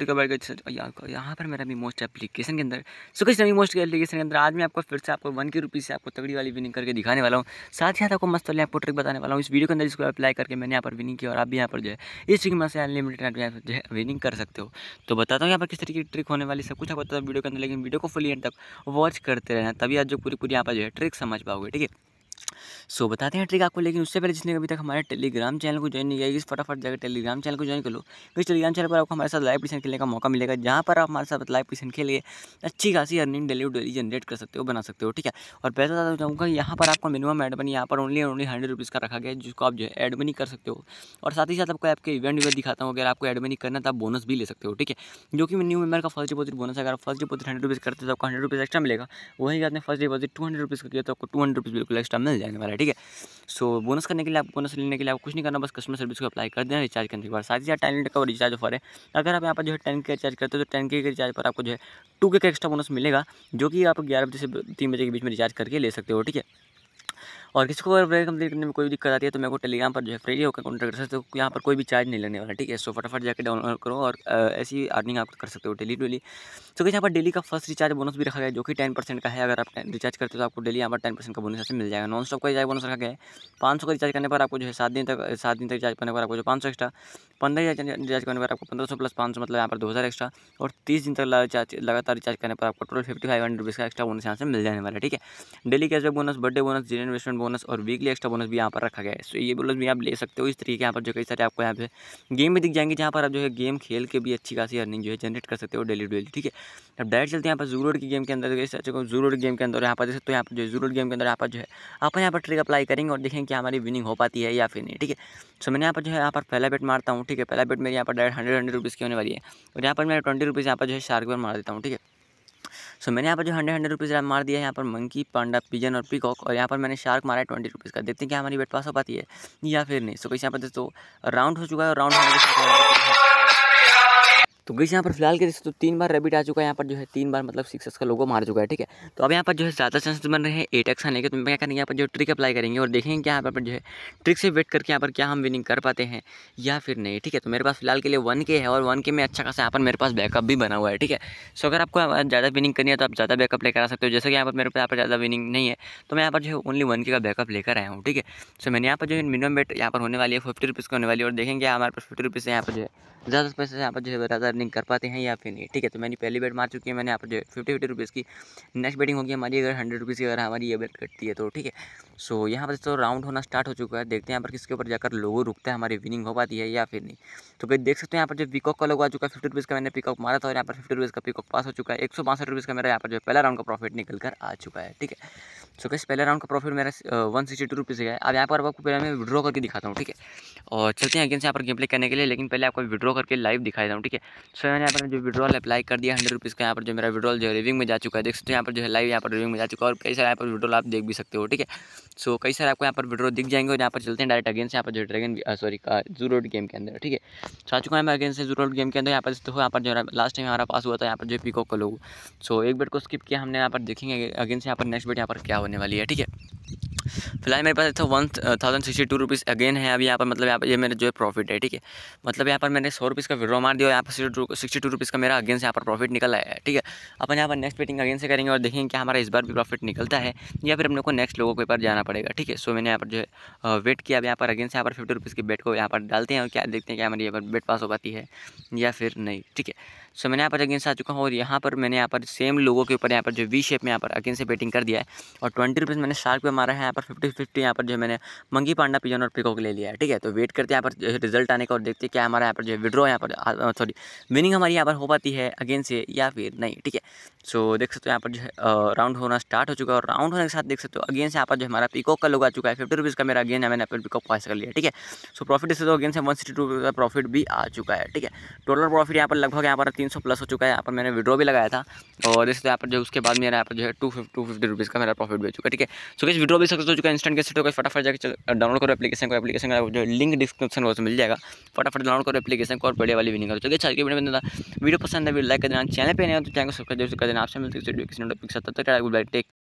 यहाँ पर मेरा मोस्ट एप्लीकेशन के अंदर सो किस मोस्ट के एप्लीकेशन के अंदर आज मैं आपको फिर से आपको वन के रुपीज़ से आपको तगड़ी वाली विनिंग करके दिखाने वाला हूँ साथ ही साथ आपको मस्त वाले आपको ट्रिक बताने वाला हूँ इस वीडियो के अंदर जिसको अप्लाई करके मैंने यहाँ पर विनिंग की और आप भी यहाँ पर जो है इस चीज़ में से अनलिमिटेड आप जो है विनिंग कर सकते हो तो बताता हूँ यहाँ पर किस तरीके की ट्रिक होने वाली सब कुछ आपको वीडियो के अंदर लेकिन वीडियो को फुल एंड तक वॉच करते रहना तभी आज जो पूरी पूरी यहाँ पर जो है ट्रिक समझ पाओगे ठीक है सो so, बताते हैं ट्रिक आपको लेकिन उससे पहले जिसने अभी तक हमारे टेलीग्राम चैनल को ज्वाइन नहीं किया इस फटाफट जाकर टेलीग्राम चैनल को ज्वाइन कर लो इस टेलीग्राम चैनल पर आपको हमारे साथ लाइव पेशन खेलने का मौका मिलेगा जहाँ पर आप हमारे साथ लाइव पेशन खेलिए अच्छी खासी अर्निंग डेली डेली जनरेट कर सकते हो बना सकते हो ठीक है और पैसा ज़्यादा चाहूँगा यहाँ पर आपको मिनिमम एड यहाँ पर ओनली ओनली हंड्रेड रुपीज़ का रखा गया है जिसको आप जो है एडमनी कर सकते हो और साथ ही साथ आपको आपके इवेंट इवेंट दिखाता हूँ अगर आपको एडमनी करना तो आप बोनस भी ले सकते हो ठीक है जो कि न्यू मेबर का फर्स्ट डिपोजिट बोनस अगर फर्स्ट डिपोजिट हंड्रेड रुपीज़ करते तो आपको हंड्रेड रुपीज़ एक्स्ट्रा मिलेगा वहीं आपने first deposit two hundred rupees का किया तो आपको टू हंड्रेड रुपीज़ बिल्कुल एक्स्ट्रा मिल जाने वाला है ठीक है सो बोनस करने के लिए आप बोनस लेने के लिए आप कुछ नहीं करना बस कस्टमर सर्विस को अप्लाई कर देना रिचार्ज करने के बाद साथ ही साथ टेन का रिचार्ज ऑफर है अगर आप यहाँ पर जो है टेन के रिचार्ज करते हो तो टेन के रिचार्ज पर आपको जो है टू के एक्स्ट्रा बोनस मिलेगा जो कि आप ग्यारह बजे से तीन बजे के बीच में रिचार्ज करके ले सकते हो ठीक है और किसी को अगर ब्रेक कंप्लीट करने में कोई दिक्कत आती है तो मेरे को टेलीग्राम पर जो है फ्री होकर कॉन्टैक्ट कर सकते हो यहाँ पर कोई भी चार्ज नहीं लगने वाला ठीक है सो फटाफट जाकर डाउनलोड करो और ऐसी अर्निंग आप कर सकते हो डेली डेली तो कि यहाँ पर डेली का फर्स्ट रिचार्ज बोनस भी रखा गया जो कि टेन परसेंट का है अगर आप रिचार्ज करते हो तो आपको डेली यहाँ पर टेन परसेंट का बोनस ऐसे मिल जाएगा नॉन स्टॉप का रिचार्ज बोनस रखा गया है पाँच सौ का रिचार्ज करने पर आपको जो है सात दिन तक सात दिन तक रिचार्ज करने पर आपको जो पाँच सौ एक्स्ट्रा पंद्रह हज़ार रिचार्ज करने पर आपको पंद्रह सौ प्लस पाँच सौ मतलब यहाँ पर दो हज़ार एक्स्ट्रा और तीस दिन तक रिचार्ज लगातार रिचार्ज करने पर आपको total fifty five hundred rupees का एक्स्ट्रा बोनस यहाँ से मिल जाने वाला है ठीक है daily cashback bonus birthday bonus zero investment bonus और वीकली एक्स्ट्रा बोनस भी यहाँ पर रखा गया है सो ये बोनस भी आप ले सकते हो इस तरीके यहाँ पर जो कई सारे आपको यहाँ पे गेम भी दिख जाएंगे जहाँ पर आप जो है गेम खेल के भी अच्छी खासी अर्निंग जो है जनरेट कर सकते हो डेली डेली ठीक है अब डायरेक्ट चलते हैं यहाँ पर जू रोड की गेम के अंदर जू रोड गेम के अंदर यहाँ पर देख सकते हो यहाँ पर जो जू रोड गेम के अंदर यहाँ पर जो है आप यहाँ पर ट्रिक अप्लाई करेंगे और देखें कि हमारी विनिंग हो पाती है या फिर नहीं ठीक है सो मैंने यहाँ पर जो है यहाँ पर पहला बेट मारता हूँ ठीक है पहला बेट मेरे यहाँ पर डायरेक्ट हंड्रेड हंड्रेड रुपीज़ की होने वाली है और यहाँ पर मैं ट्वेंटी रुपीज़ यहाँ पर जो है शार्क पर मार देता हूँ ठीक है सो मैंने यहाँ पर जो हंड्रेड हंड्रेड रुपीज़ मार दिया है यहाँ पर मंकी पांडा पिजन और पिकॉक और यहाँ पर मैंने शार्क मारा है ट्वेंटी रुपीज़ का देखते हैं कि हमारी बेट पास हो पाती है या फिर नहीं सो कैसे यहाँ पर दोस्तों राउंड हो चुका है और राउंड होने के साथ तो गई यहाँ पर फिलहाल के तो तीन बार रैबिट आ चुका है यहाँ पर जो है तीन बार मतलब सिक्स का लोगों मार चुका है ठीक है तो अब यहाँ पर जो है ज़्यादा चांसेस बन रहे हैं एट एक्स आने के तो क्या करेंगे यहाँ पर जो ट्रिक अप्लाई करेंगे और देखेंगे कि यहाँ पर जो है ट्रिक से वेट करके यहाँ पर क्या हम विनिंग कर पाते हैं या फिर नहीं ठीक है तो मेरे पास फिलहाल के लिए वन के है और वन के में अच्छा खासा यहाँ पर मेरे पास बैकअप भी बना हुआ है ठीक है सो अगर आपको ज़्यादा विनिंग करनी है तो आप ज़्यादा बैकअप लेकर आ सकते हो जैसे कि यहाँ पर मेरे पास यहाँ पर ज़्यादा विनिंग नहीं है तो मैं यहाँ पर जो है ओनली वन के का बैकअप लेकर आया हूँ ठीक है सो मैंने यहाँ पर जो है मिनिमम बेट यहाँ पर होने वाली है फिफ्टी रुपीज़ की होने वाली और देखेंगे हमारे पास फिफ्टी रुपीज़ से यहाँ पर जो है ज़्यादा पैसे यहाँ पर जो है ज़्यादा अर्निंग कर पाते हैं या फिर नहीं ठीक है तो मैंने पहली बेट मार चुकी है मैंने आप जो फिफ्टी फिफ्टी रुपीज़ की नेक्स्ट बेटिंग होगी हमारी अगर हंड्रेड रुपीज़ की अगर हमारी ये बेट कटती है तो ठीक है सो यहाँ पर तो राउंड होना स्टार्ट हो चुका है देखते हैं यहाँ पर किसके ऊपर जाकर लोगो रुकता है हमारी विनिंग हो पाती है या फिर नहीं तो भाई देख सकते हैं यहाँ पर जो पिकॉक का लोग आ चुका है फिफ्टी रुपीज़ का मैंने पिकॉक मारा था और यहाँ पर फिफ्टी रुपीज़ का पिकॉक पास हो चुका है एक सौ बासठ रुपीज़ का मेरा यहाँ पर जो पहला राउंड का प्रॉफिट निकल कर आ चुका है ठीक है सो कैसे पहले राउंड का प्रॉफिट मेरा वन सिक्सटी टू रुपीज़ है अब यहाँ पर आपको पहले मैं विड्रॉ करके दिखाता हूँ ठीक है और चलते हैं अगेन से यहाँ पर गेम प्ले करने के लिए लेकिन पहले आपको विड्रॉ करके लाइव दिखाया जाऊँ ठीक है सो मैंने यहाँ पर जो विड्रॉल अप्लाई कर दिया हंड्रेड रुपीज़ का यहाँ पर जो मेरा विड्रॉल जो है रिविंग में जा चुका है देख सकते हो यहाँ पर जो है लाइव यहाँ पर रिविंग में जा चुका है और कई सारे यहाँ पर विड्रॉल आप देख भी सकते हो ठीक है सो कई सारे आपको यहाँ पर विड्रॉल दिख जाएंगे और यहाँ पर चलते हैं डायरेक्ट अगेंस्ट यहाँ पर जो dragon sorry zoo road game के अंदर ठीक है सो आ चुका है मैं अगेंस्ट जूरो रोड गेम के अंदर यहाँ पर यहाँ पर जो लास्ट टाइम हमारा पास हुआ था यहाँ पर जो पिकॉक का लोग सो एक बेट को स्किप किया हमने यहाँ पर देखेंगे अगेंस्ट यहाँ पर नेक्स्ट बेट यहाँ पर क्या होने वाली है ठीक है फिलहाल मेरे पास था one thousand sixty two rupees again है अभी यहाँ पर मतलब यहाँ पर ये मेरे जो है प्रॉफिट है ठीक है मतलब यहाँ पर मैंने सौ रुपीज़ का विड्रॉ मार दिया यहाँ पर सिक्सटी टू रुपीज़ का मेरा अगेन से यहाँ पर प्रॉफिट निकल आया है ठीक है अपन यहाँ पर नेक्स्ट मीटिंग अगेन से करेंगे और देखेंगे कि हमारा इस बार भी प्रॉफिट निकलता है या फिर अपने को नेक्स्ट लोगों के ऊपर जाना पड़ेगा ठीक है सो मैंने यहाँ पर जो है वेट किया अब यहाँ पर अगेन से यहाँ पर फिफ्टी रुपीज़ की बेट को यहाँ पर डालते हैं और क्या देखते हैं कि हमारी यहाँ पर बेट पास हो पाती है या फिर नहीं ठीक है सो मैंने यहाँ पर अगेन से आ चुका हूँ और यहाँ पर मैंने यहाँ पर सेम लोगों के ऊपर यहाँ पर जो वी शेप में यहाँ पर अगेन से बेटिंग कर दिया है और ट्वेंटी रुपीज़ मैंने शार्क पे मारा है पर फिफ्टी फिफ्टी यहाँ पर जो मैंने मंगी पांडा पिजन और पिकॉक ले लिया है ठीक है तो वेट करते हैं यहाँ पर रिजल्ट आने का और देखते हैं क्या हमारा यहाँ पर जो है विड्रॉ यहाँ पर सॉरी विनिंग हमारी यहाँ पर हो पाती है अगेन से या फिर नहीं ठीक है सो देख सकते हो यहाँ पर जो है राउंड होना स्टार्ट हो चुका है और राउंड होने के साथ देख सकते हो अगेन से यहाँ पर जो हमारा पिकॉक का लोग आ चुका है फिफ्टी रुपीज़ का मेरा अगेन है मैंने पिकॉक पास कर लिया ठीक है सो प्रॉफिट इससे तो अगेन से वन सिक्सटी टू का प्रॉफिट भी आ चुका है ठीक है टोटल प्रॉफिट यहाँ पर लगभग यहाँ पर तीन सौ प्लस हो चुका है यहाँ पर मैंने विड्रॉ भी लगाया था और इससे यहाँ पर जो उसके बाद मेरा यहाँ पर जो है two fifty two fifty rupees का मेरा प्रॉफिट भी हो चुका है ठीक है सो कैसे विड्रॉ भी प्रोसेस हो चुका है इंस्टेंट कैसे होगा फटाफट जाकर डाउनलोड करो एप्लीकेशन को एप्लीकेशन का जो लिंक डिस्क्रिप्शन में मिल जाएगा फटाफट डाउनलोड करो एप्लीकेशन को और बढ़िया वाली विनिंग करो चलिए अच्छा वीडियो में वीडियो पसंद है लाइक कर देना चैनल पर नहीं तो चैनल को सब्सक्राइब कर देना आपसे मिलते हैं टेक